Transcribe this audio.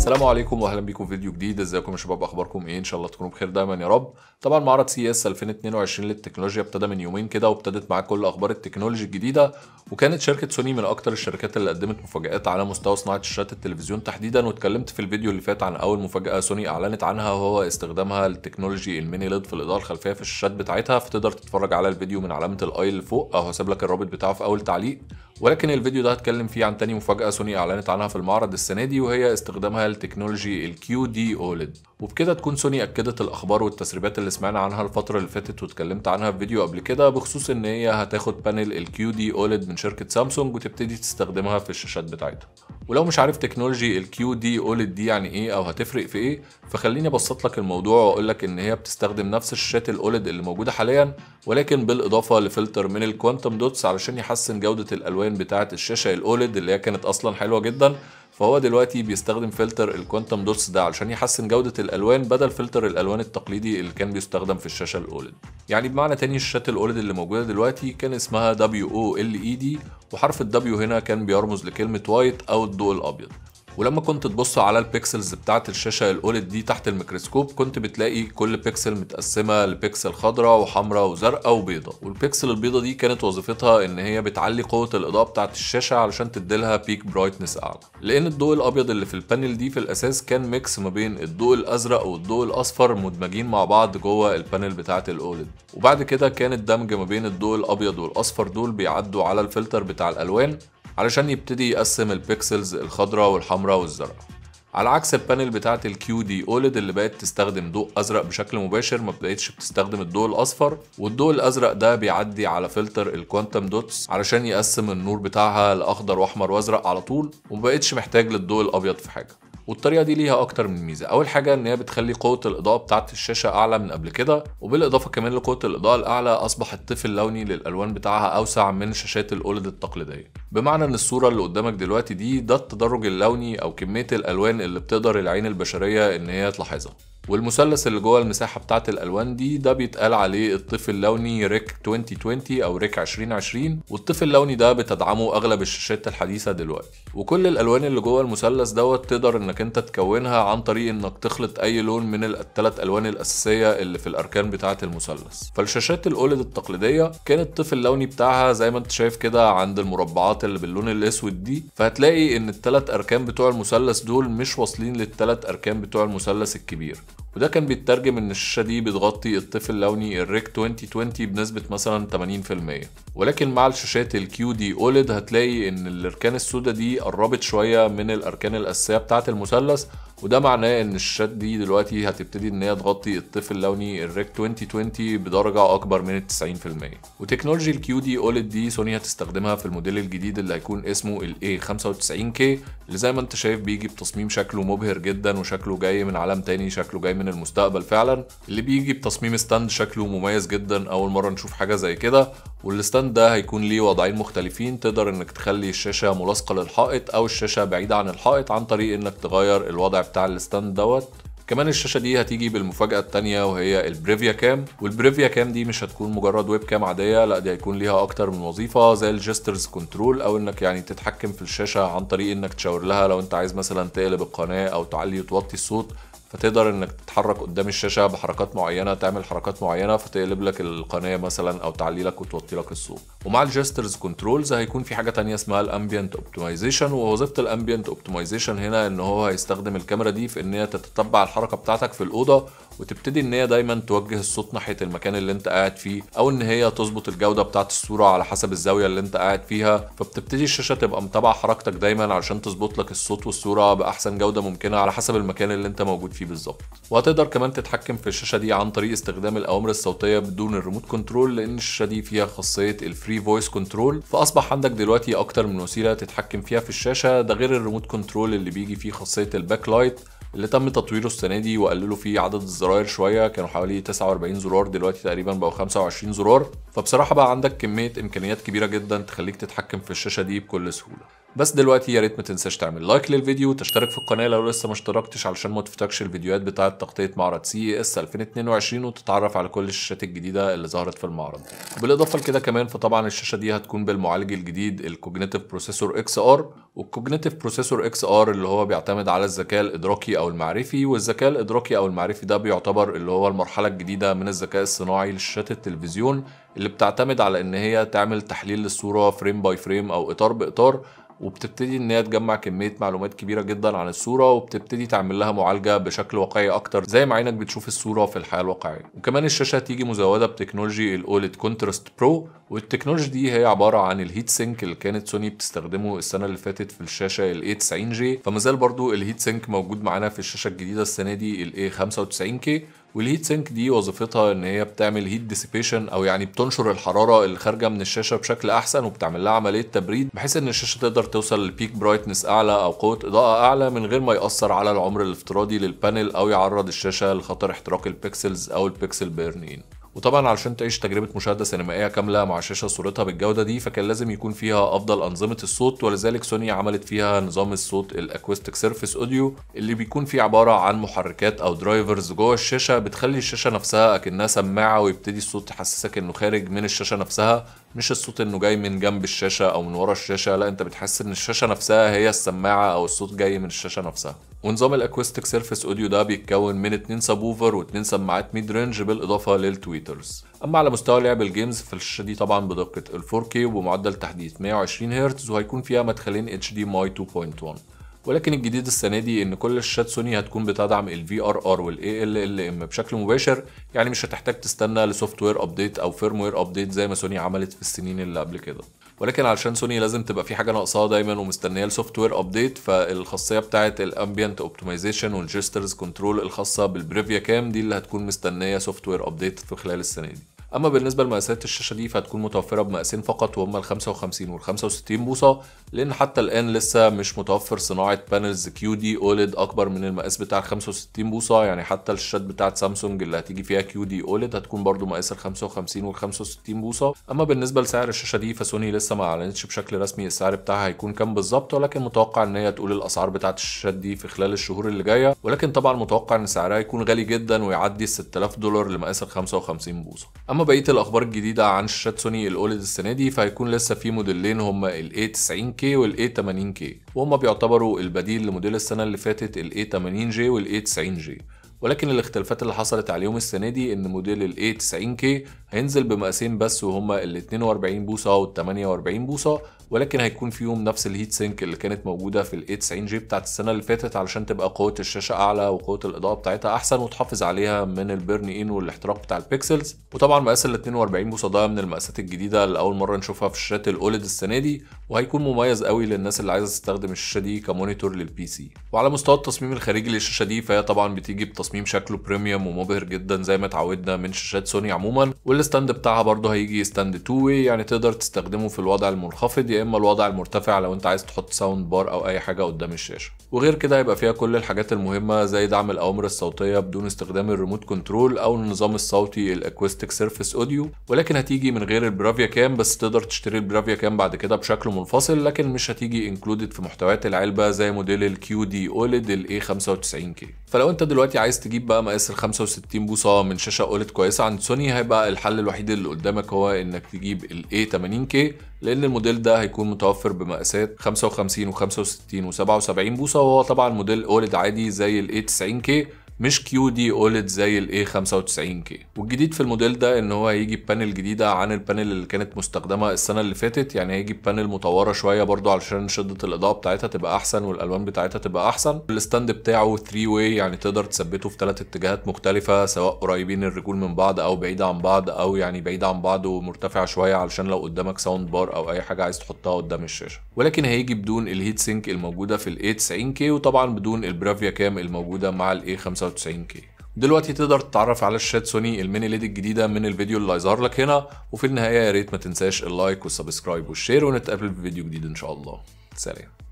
السلام عليكم واهلا بيكم في فيديو جديد ازيكم يا شباب اخباركم ايه ان شاء الله تكونوا بخير دايما يا رب طبعا معرض سي اس 2022 للتكنولوجيا ابتدى من يومين كده وابتدت معاه كل اخبار التكنولوجي الجديده وكانت شركه سوني من اكتر الشركات اللي قدمت مفاجات على مستوى صناعه شاشات التلفزيون تحديدا واتكلمت في الفيديو اللي فات عن اول مفاجاه سوني اعلنت عنها وهو استخدامها للتكنولوجي الميني ليد في الاضاءه الخلفيه في الشاشات بتاعتها فتقدر تتفرج على الفيديو من علامه الاي اللي فوق اهو هسيب لك الرابط بتاعه في اول تعليق ولكن الفيديو ده هتكلم فيه عن تاني مفاجأة سوني أعلنت عنها في المعرض السنة دي وهي استخدامها لتكنولوجي الـ QD OLED وبكده تكون سوني أكدت الأخبار والتسريبات اللي سمعنا عنها الفترة اللي فاتت واتكلمت عنها في فيديو قبل كده بخصوص إن هي هتاخد بانل الـ QD OLED من شركة سامسونج وتبتدي تستخدمها في الشاشات بتاعتها ولو مش عارف تكنولوجي الـ QD OLED دي يعني إيه أو هتفرق في إيه فخليني أبسط لك الموضوع وأقول لك إن هي بتستخدم نفس الشاشات الـ OLED اللي موجودة حاليا ولكن بالإضافة لفلتر من الكوانتم دوتس علشان يحسن جودة الألوان الالوان بتاعه الشاشه الاولد اللي هي كانت اصلا حلوه جدا فهو دلوقتي بيستخدم فلتر الكوانتم دوتس ده علشان يحسن جودة الألوان بدل فلتر الألوان التقليدي اللي كان بيستخدم في الشاشة الأولد يعني بمعنى تاني الشاشات الأولد اللي موجودة دلوقتي كان اسمها WOLED وحرف ال W هنا كان بيرمز لكلمة وايت أو الضوء الأبيض ولما كنت تبص على البيكسلز بتاعه الشاشه الاولد دي تحت الميكروسكوب كنت بتلاقي كل بيكسل متقسمه لبيكسل خضراء وحمراء وزرقاء وبيضاء والبيكسل البيضاء دي كانت وظيفتها ان هي بتعلي قوه الاضاءه بتاعه الشاشه علشان تديلها بيك برايتنس اعلى لان الضوء الابيض اللي في البانل دي في الاساس كان ميكس ما بين الضوء الازرق والضوء الاصفر مدمجين مع بعض جوه البانل بتاعه الاولد وبعد كده كان الدمج ما بين الضوء الابيض والاصفر دول بيعدوا على الفلتر بتاع الالوان علشان يبتدي يقسم البكسلز الخضراء والحمراء والزرقاء على عكس البانل بتاعه الكيو دي اولد اللي بقت تستخدم ضوء ازرق بشكل مباشر ما بقتش بتستخدم الضوء الاصفر والضوء الازرق ده بيعدي على فلتر الكوانتم دوتس علشان يقسم النور بتاعها لاخضر واحمر وازرق على طول وما بقتش محتاج للضوء الابيض في حاجه والطريقه دي ليها اكتر من ميزه اول حاجه ان هي بتخلي قوه الاضاءه بتاعه الشاشه اعلى من قبل كده وبالاضافه كمان لقوه الاضاءه الاعلى اصبح الطيف اللوني للالوان بتاعها اوسع من شاشات الاولد التقليديه بمعنى ان الصوره اللي قدامك دلوقتي دي ده التدرج اللوني او كميه الالوان اللي بتقدر العين البشريه ان هي تلاحظها والمثلث اللي جوه المساحه بتاعه الالوان دي ده بيتقال عليه الطفل اللوني ريك 2020 او ريك 2020 والطفل اللوني ده بتدعمه اغلب الشاشات الحديثه دلوقتي وكل الالوان اللي جوه المثلث دوت تقدر انك انت تكونها عن طريق انك تخلط اي لون من الثلاث الوان الاساسيه اللي في الاركان بتاعه المثلث فالشاشات الاولد التقليديه كان الطفل اللوني بتاعها زي ما انت شايف كده عند المربعات اللي باللون الاسود دي فهتلاقي ان الثلاث اركان بتوع المثلث دول مش واصلين للثلاث اركان بتوع المثلث الكبير وده كان بيترجم ان الشاشه دي بتغطي الطفل اللوني الريك 2020 بنسبه مثلا 80% ولكن مع الشاشات الكيو دي اوليد هتلاقي ان الاركان السوداء دي قربت شويه من الاركان الاساسيه بتاعه المثلث وده معناه ان الشات دي دلوقتي هتبتدي ان هي تغطي الطفل اللوني الريك 2020 بدرجه اكبر من 90% وتكنولوجي الكيو دي اولد دي سوني هتستخدمها في الموديل الجديد اللي هيكون اسمه الاي 95K اللي زي ما انت شايف بيجي بتصميم شكله مبهر جدا وشكله جاي من عالم تاني شكله جاي من المستقبل فعلا اللي بيجي بتصميم ستاند شكله مميز جدا اول مره نشوف حاجه زي كده والستاند ده هيكون ليه وضعين مختلفين تقدر انك تخلي الشاشه ملاصقه للحائط او الشاشه بعيده عن الحائط عن طريق انك تغير الوضع بتاع الستاند دوت كمان الشاشه دي هتيجي بالمفاجاه التانية وهي البريفيا كام والبريفيا كام دي مش هتكون مجرد ويب كام عاديه لا دي هيكون ليها اكتر من وظيفه زي الجسترز كنترول او انك يعني تتحكم في الشاشه عن طريق انك تشاور لها لو انت عايز مثلا تقلب القناه او تعلي وتوطي الصوت فتقدر انك تتحرك قدام الشاشه بحركات معينه تعمل حركات معينه فتقلب لك القناه مثلا او تعلي لك وتوطي لك الصوت ومع الجسترز كنترولز هيكون في حاجه تانية اسمها الامبيانت اوبتمايزيشن ووظيفه الامبيانت اوبتمايزيشن هنا ان هو هيستخدم الكاميرا دي في ان هي تتتبع الحركه بتاعتك في الاوضه وتبتدي ان هي دايما توجه الصوت ناحيه المكان اللي انت قاعد فيه او ان هي تظبط الجوده بتاعه الصوره على حسب الزاويه اللي انت قاعد فيها فبتبتدي الشاشه تبقى متابعه حركتك دايما علشان تظبط لك الصوت والصوره باحسن جوده ممكنه على حسب المكان اللي انت موجود فيه بالظبط وهتقدر كمان تتحكم في الشاشه دي عن طريق استخدام الاوامر الصوتيه بدون الريموت كنترول لان الشاشه دي فيها خاصيه الفري فويس كنترول فاصبح عندك دلوقتي اكتر من وسيله تتحكم فيها في الشاشه ده غير الريموت كنترول اللي بيجي فيه خاصيه الباك لايت اللي تم تطويره السنه دي وقللوا فيه عدد الزراير شويه كانوا حوالي 49 زرار دلوقتي تقريبا بقوا 25 زرار فبصراحه بقى عندك كميه امكانيات كبيره جدا تخليك تتحكم في الشاشه دي بكل سهوله بس دلوقتي يا ريت ما تنساش تعمل لايك للفيديو وتشترك في القناه لو لسه ما اشتركتش علشان ما تفوتكش الفيديوهات بتاعه تغطيه معرض سي اس 2022 وتتعرف على كل الشاشات الجديده اللي ظهرت في المعرض بالاضافه لكده كمان فطبعا الشاشه دي هتكون بالمعالج الجديد الكوجنيتيف بروسيسور اكس ار والكوجنيتيف بروسيسور اكس ار اللي هو بيعتمد على الذكاء الادراكي او المعرفي والذكاء الادراكي او المعرفي ده بيعتبر اللي هو المرحله الجديده من الذكاء الصناعي لشاشات التلفزيون اللي بتعتمد على ان هي تعمل تحليل للصوره فريم باي فريم او اطار باطار وبتبتدي ان هي تجمع كميه معلومات كبيره جدا عن الصوره وبتبتدي تعمل لها معالجه بشكل واقعي اكتر زي ما عينك بتشوف الصوره في الحياه الواقعيه وكمان الشاشه تيجي مزوده بتكنولوجي الاوليد كونتراست برو والتكنولوجي دي هي عباره عن الهيت سينك اللي كانت سوني بتستخدمه السنه اللي فاتت في الشاشه ال 90 جي فمازال برضو الهيت سينك موجود معانا في الشاشه الجديده السنه دي ال 95 كي والهيت سينك دي وظيفتها ان هي بتعمل هيت ديسيبيشن او يعني بتنشر الحراره اللي خارجه من الشاشه بشكل احسن وبتعمل لها عمليه تبريد بحيث ان الشاشه تقدر توصل لبيك برايتنس اعلى او قوه اضاءه اعلى من غير ما ياثر على العمر الافتراضي للبانل او يعرض الشاشه لخطر احتراق البيكسلز او البيكسل بيرنين وطبعا علشان تعيش تجربه مشاهده سينمائيه كامله مع شاشه صورتها بالجوده دي فكان لازم يكون فيها افضل انظمه الصوت ولذلك سوني عملت فيها نظام الصوت الاكوستيك سيرفيس اوديو اللي بيكون فيه عباره عن محركات او درايفرز جوه الشاشه بتخلي الشاشه نفسها اكنها سماعه ويبتدي الصوت يحسسك انه خارج من الشاشه نفسها مش الصوت انه جاي من جنب الشاشه او من ورا الشاشه لا انت بتحس ان الشاشه نفسها هي السماعه او الصوت جاي من الشاشه نفسها ونظام الاكوستيك سيرفيس اوديو ده بيتكون من اتنين سابوفر واتنين سماعات ميد رينج بالاضافه للتويترز اما على مستوى لعب الجيمز فالشاشه دي طبعا بدقه ال 4K وبمعدل تحديث 120 هرتز وهيكون فيها مدخلين HDMI 2.1 ولكن الجديد السنه دي ان كل الشات سوني هتكون بتدعم الفي ار ار والاي ال ال ام بشكل مباشر يعني مش هتحتاج تستنى لسوفت وير ابديت او فيرم وير ابديت زي ما سوني عملت في السنين اللي قبل كده ولكن علشان سوني لازم تبقى في حاجه ناقصاها دايما ومستنيه السوفت وير ابديت فالخاصيه بتاعه الامبيانت اوبتمايزيشن والجسترز كنترول الخاصه بالبريفيا كام دي اللي هتكون مستنيه سوفت وير ابديت في خلال السنه دي اما بالنسبه لمقاسات الشاشه دي فهتكون متوفره بمقاسين فقط وهما ال 55 وال 65 بوصه لان حتى الان لسه مش متوفر صناعه بانلز كيو دي اوليد اكبر من المقاس بتاع ال 65 بوصه يعني حتى الشاشات بتاعه سامسونج اللي هتيجي فيها كيو دي اوليد هتكون برده مقاس ال 55 وال 65 بوصه اما بالنسبه لسعر الشاشه دي فسوني لسه ما اعلنتش بشكل رسمي السعر بتاعها هيكون كام بالظبط ولكن متوقع ان هي تقول الاسعار بتاعه الشاشات دي في خلال الشهور اللي جايه ولكن طبعا متوقع ان سعرها يكون غالي جدا ويعدي ال 6000 دولار لمقاس ال 55 بوصه اما بقيه الاخبار الجديده عن شاشات سوني الاولد السنه دي فهيكون لسه في موديلين هما ال A90K وال A80K وهما بيعتبروا البديل لموديل السنه اللي فاتت ال A80J وال A90J ولكن الاختلافات اللي حصلت عليهم السنه دي ان موديل ال A90K هينزل بمقاسين بس وهما ال 42 بوصه وال 48 بوصه ولكن هيكون فيهم نفس الهيت سينك اللي كانت موجوده في ال 90 جي بتاعت السنه اللي فاتت علشان تبقى قوه الشاشه اعلى وقوه الاضاءه بتاعتها احسن وتحافظ عليها من البيرن ان والاحتراق بتاع البيكسلز وطبعا مقاس ال 42 بوصه ده من المقاسات الجديده اللي اول مره نشوفها في شاشات الاولد السنه دي وهيكون مميز قوي للناس اللي عايزه تستخدم الشاشه دي كمونيتور للبي سي وعلى مستوى التصميم الخارجي للشاشه دي فهي طبعا بتيجي بتصميم شكله بريميوم ومبهر جدا زي ما اتعودنا من شاشات سوني عموما واللي الستاند بتاعها برضه هيجي ستاند تو واي يعني تقدر تستخدمه في الوضع المنخفض يا اما الوضع المرتفع لو انت عايز تحط ساوند بار او اي حاجه قدام الشاشه وغير كده هيبقى فيها كل الحاجات المهمه زي دعم الاوامر الصوتيه بدون استخدام الريموت كنترول او النظام الصوتي الاكوستيك سيرفيس اوديو ولكن هتيجي من غير البرافيا كام بس تقدر تشتري البرافيا كام بعد كده بشكل منفصل لكن مش هتيجي انكلودد في محتويات العلبه زي موديل الكيو دي اوليد الاي 95 كي فلو انت دلوقتي عايز تجيب بقى مقاس ال 65 بوصه من شاشه اوليد كويسه عند سوني هيبقى الحل الوحيد اللي قدامك هو انك تجيب ال A80K لان الموديل ده هيكون متوفر بمقاسات 55 و65 و77 بوصه وهو طبعا موديل اولد عادي زي ال A90K مش كيو دي اولد زي الاي 95 كي والجديد في الموديل ده ان هو هيجي ببانل جديده عن البانل اللي كانت مستخدمه السنه اللي فاتت يعني هيجي ببانل مطوره شويه برضو علشان شده الاضاءه بتاعتها تبقى احسن والالوان بتاعتها تبقى احسن الستاند بتاعه 3 واي يعني تقدر تثبته في ثلاث اتجاهات مختلفه سواء قريبين الرجول من بعض او بعيد عن بعض او يعني بعيد عن بعض ومرتفع شويه علشان لو قدامك ساوند بار او اي حاجه عايز تحطها قدام الشاشه ولكن هيجي بدون الهيت سينك الموجوده في الاي 90 كي وطبعا بدون البرافيا كام الموجوده مع الاي 95 99 كي دلوقتي تقدر تتعرف على الشات سوني الميني ليد الجديده من الفيديو اللي هيظهر لك هنا وفي النهايه يا ريت ما تنساش اللايك والسبسكرايب والشير ونتقابل في فيديو جديد ان شاء الله سلام